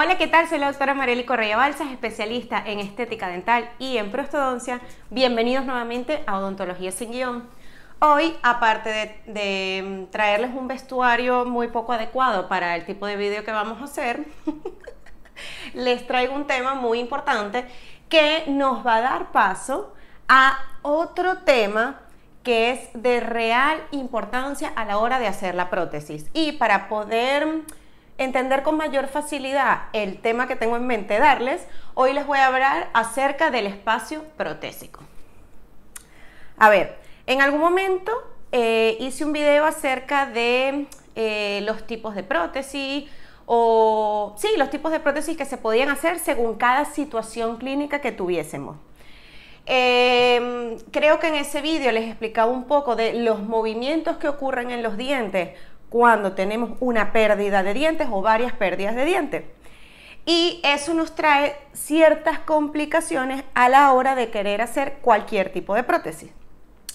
Hola, ¿qué tal? Soy la doctora Marely Correa Balsas, especialista en estética dental y en prostodoncia. Bienvenidos nuevamente a Odontología sin guión. Hoy, aparte de, de mm, traerles un vestuario muy poco adecuado para el tipo de vídeo que vamos a hacer, les traigo un tema muy importante que nos va a dar paso a otro tema que es de real importancia a la hora de hacer la prótesis. Y para poder entender con mayor facilidad el tema que tengo en mente darles, hoy les voy a hablar acerca del espacio protésico. A ver, en algún momento eh, hice un video acerca de eh, los tipos de prótesis o sí, los tipos de prótesis que se podían hacer según cada situación clínica que tuviésemos. Em, creo que en ese vídeo les explicaba un poco de los movimientos que ocurren en los dientes cuando tenemos una pérdida de dientes o varias pérdidas de dientes. Y eso nos trae ciertas complicaciones a la hora de querer hacer cualquier tipo de prótesis.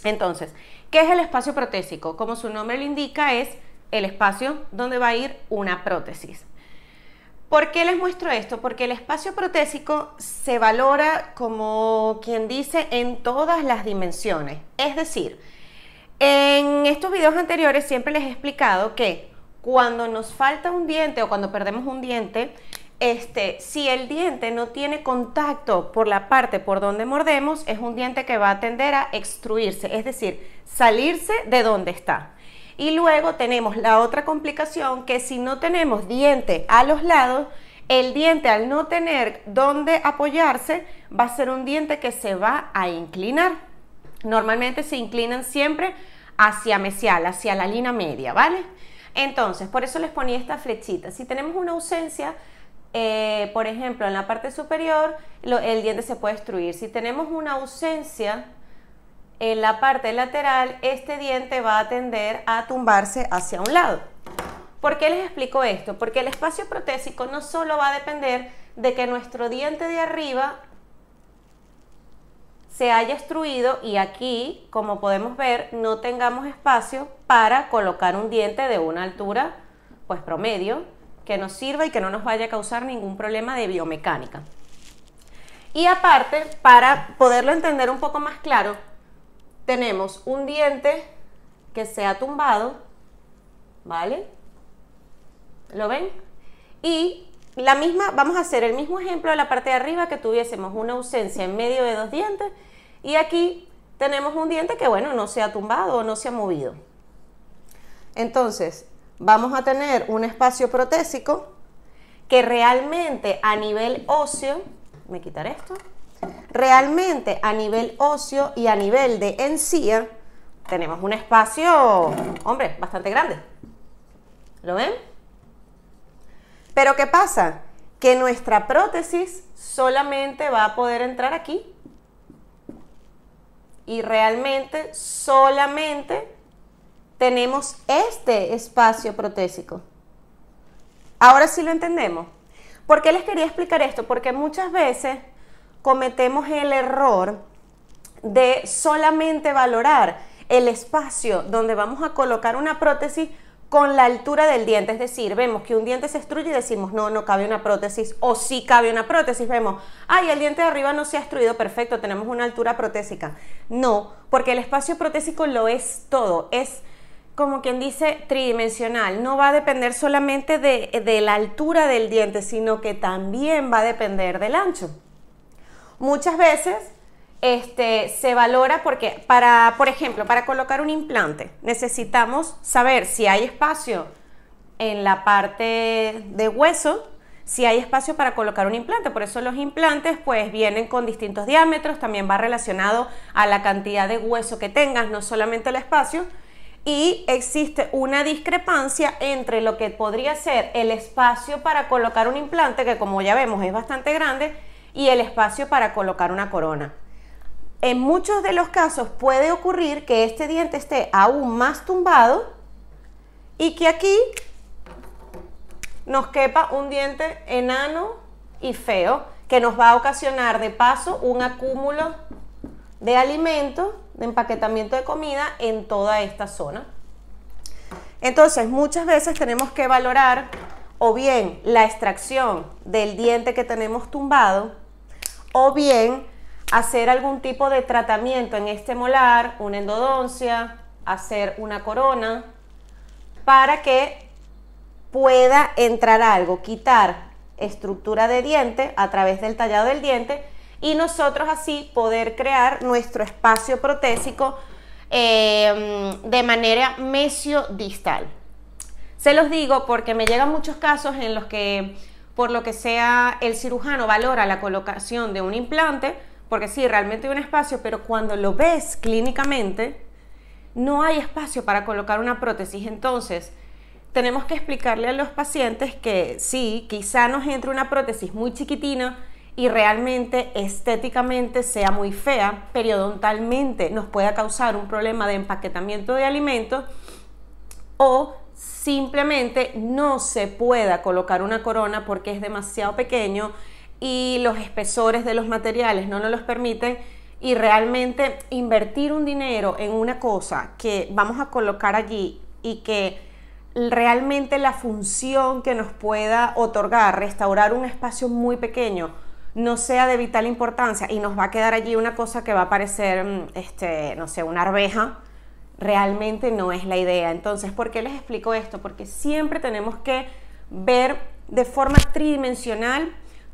Entonces, ¿qué es el espacio protésico? Como su nombre lo indica, es el espacio donde va a ir una prótesis. ¿Por qué les muestro esto? Porque el espacio protésico se valora como quien dice en todas las dimensiones. Es decir, en estos videos anteriores siempre les he explicado que cuando nos falta un diente o cuando perdemos un diente, este, si el diente no tiene contacto por la parte por donde mordemos, es un diente que va a tender a extruirse, es decir, salirse de donde está. Y luego tenemos la otra complicación que si no tenemos diente a los lados, el diente al no tener dónde apoyarse va a ser un diente que se va a inclinar. Normalmente se inclinan siempre hacia mesial, hacia la línea media, ¿vale? Entonces, por eso les ponía esta flechita. Si tenemos una ausencia, eh, por ejemplo, en la parte superior, el diente se puede destruir. Si tenemos una ausencia en la parte lateral, este diente va a tender a tumbarse hacia un lado. ¿Por qué les explico esto? Porque el espacio protésico no solo va a depender de que nuestro diente de arriba se haya extruido y aquí, como podemos ver, no tengamos espacio para colocar un diente de una altura pues promedio que nos sirva y que no nos vaya a causar ningún problema de biomecánica. Y aparte, para poderlo entender un poco más claro, tenemos un diente que se ha tumbado, ¿vale? ¿Lo ven? Y la misma, vamos a hacer el mismo ejemplo de la parte de arriba que tuviésemos una ausencia en medio de dos dientes y aquí tenemos un diente que, bueno, no se ha tumbado o no se ha movido. Entonces, vamos a tener un espacio protésico que realmente a nivel óseo, me quitar esto, realmente a nivel óseo y a nivel de encía, tenemos un espacio, hombre, bastante grande. ¿Lo ven? Pero ¿qué pasa? Que nuestra prótesis solamente va a poder entrar aquí. Y realmente solamente tenemos este espacio protésico. Ahora sí lo entendemos. ¿Por qué les quería explicar esto? Porque muchas veces cometemos el error de solamente valorar el espacio donde vamos a colocar una prótesis con la altura del diente, es decir, vemos que un diente se estruye y decimos, no, no cabe una prótesis, o sí cabe una prótesis, vemos, ay, el diente de arriba no se ha estruido, perfecto, tenemos una altura protésica. No, porque el espacio protésico lo es todo, es como quien dice tridimensional, no va a depender solamente de la altura del diente, sino que también va a depender del ancho. Muchas veces este, se valora porque, para, por ejemplo, para colocar un implante necesitamos saber si hay espacio en la parte de hueso, si hay espacio para colocar un implante. Por eso los implantes pues vienen con distintos diámetros, también va relacionado a la cantidad de hueso que tengas, no solamente el espacio. Y existe una discrepancia entre lo que podría ser el espacio para colocar un implante, que como ya vemos es bastante grande, y el espacio para colocar una corona en muchos de los casos puede ocurrir que este diente esté aún más tumbado y que aquí nos quepa un diente enano y feo que nos va a ocasionar de paso un acúmulo de alimentos, de empaquetamiento de comida en toda esta zona. Entonces, muchas veces tenemos que valorar o bien la extracción del diente que tenemos tumbado o bien hacer algún tipo de tratamiento en este molar, una endodoncia, hacer una corona, para que pueda entrar algo, quitar estructura de diente a través del tallado del diente y nosotros así poder crear nuestro espacio protésico em, de manera mesiodistal. Se los digo porque me llegan muchos casos en los que, por lo que sea, el cirujano valora la colocación de un implante, porque sí, realmente hay un espacio, pero cuando lo ves clínicamente, no hay espacio para colocar una prótesis. Entonces, tenemos que explicarle a los pacientes que sí, quizá nos entre una prótesis muy chiquitina y realmente estéticamente sea muy fea, periodontalmente nos pueda causar un problema de empaquetamiento de alimentos o simplemente no se pueda colocar una corona porque es demasiado pequeño, y los espesores de los materiales no nos los permiten y realmente invertir un dinero en una cosa que vamos a colocar allí y que realmente la función que nos pueda otorgar restaurar un espacio muy pequeño no sea de vital importancia y nos va a quedar allí una cosa que va a parecer, mm, este, no sé, una arveja, realmente no es la idea. Entonces, ¿por qué les explico esto? Porque siempre tenemos que ver de forma tridimensional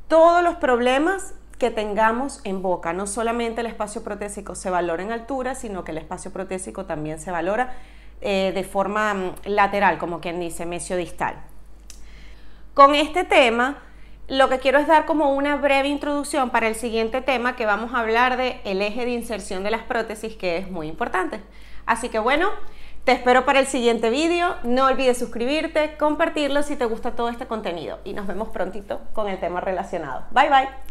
todos los problemas que tengamos en boca. No solamente el espacio protésico se valora en altura, sino que el espacio protésico también se valora eh, de forma mm, lateral, como quien dice, mesiodistal. Con este tema, lo que quiero es dar como una breve introducción para el siguiente tema que vamos a hablar de el eje de inserción de las prótesis, que es muy importante. Así que bueno, te espero para el siguiente vídeo. No olvides suscribirte, compartirlo si te gusta todo este contenido y nos vemos prontito con el tema relacionado. Bye bye.